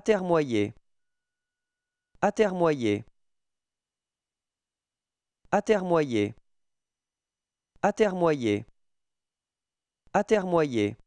terre Atermoyer. Atermoyer. Atermoyer. Atermoyer.